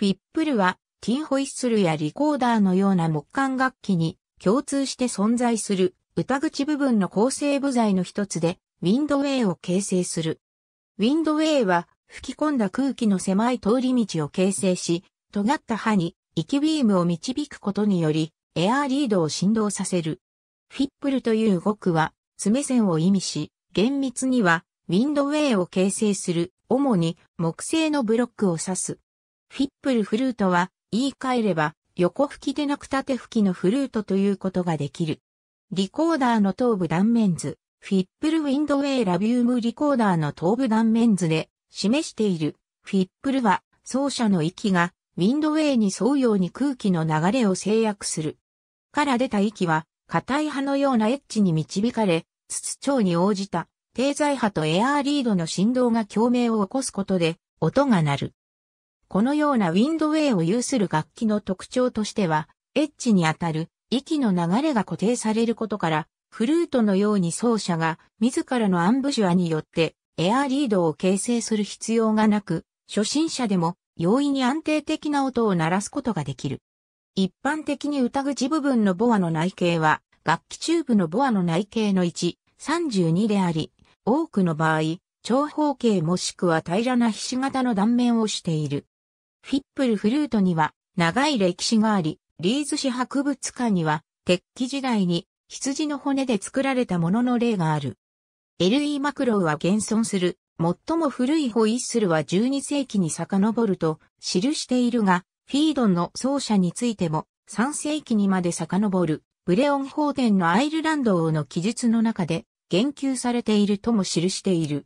フィップルは、ティンホイッスルやリコーダーのような木管楽器に共通して存在する歌口部分の構成部材の一つで、ウィンドウェイを形成する。ウィンドウェイは吹き込んだ空気の狭い通り道を形成し、尖った刃に息ビームを導くことにより、エアーリードを振動させる。フィップルという語句は、爪線を意味し、厳密には、ウィンドウェイを形成する、主に木製のブロックを指す。フィップルフルートは、言い換えれば、横吹きでなく縦吹きのフルートということができる。リコーダーの頭部断面図、フィップルウィンドウェイラビウムリコーダーの頭部断面図で示している。フィップルは、奏者の息が、ウィンドウェイに沿うように空気の流れを制約する。から出た息は、硬い葉のようなエッジに導かれ、筒長に応じた、低材波とエアーリードの振動が共鳴を起こすことで、音が鳴る。このようなウィンドウェイを有する楽器の特徴としては、エッジに当たる息の流れが固定されることから、フルートのように奏者が自らのアンブジュアによってエアーリードを形成する必要がなく、初心者でも容易に安定的な音を鳴らすことができる。一般的に歌口部分のボアの内径は、楽器チューブのボアの内径の1、32であり、多くの場合、長方形もしくは平らなひし形の断面をしている。フィップルフルートには長い歴史があり、リーズ市博物館には鉄器時代に羊の骨で作られたものの例がある。L.E. マクローは現存する最も古いホイッスルは12世紀に遡ると記しているが、フィードンの奏者についても3世紀にまで遡るブレオン法典のアイルランド王の記述の中で言及されているとも記している。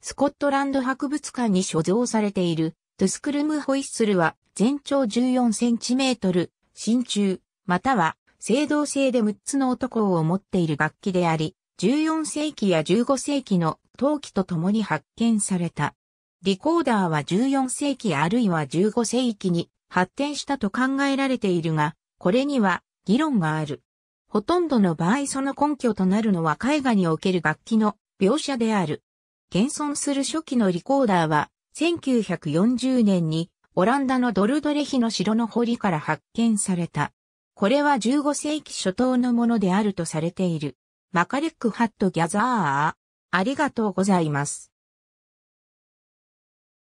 スコットランド博物館に所蔵されているトゥスクルムホイッスルは全長14センチメートル、真鍮、または青銅製で6つの男を持っている楽器であり、14世紀や15世紀の陶器と共に発見された。リコーダーは14世紀あるいは15世紀に発展したと考えられているが、これには議論がある。ほとんどの場合その根拠となるのは絵画における楽器の描写である。現存する初期のリコーダーは1940年にオランダのドルドレヒの城の堀から発見された。これは15世紀初頭のものであるとされている。マカレックハットギャザー。ありがとうございます。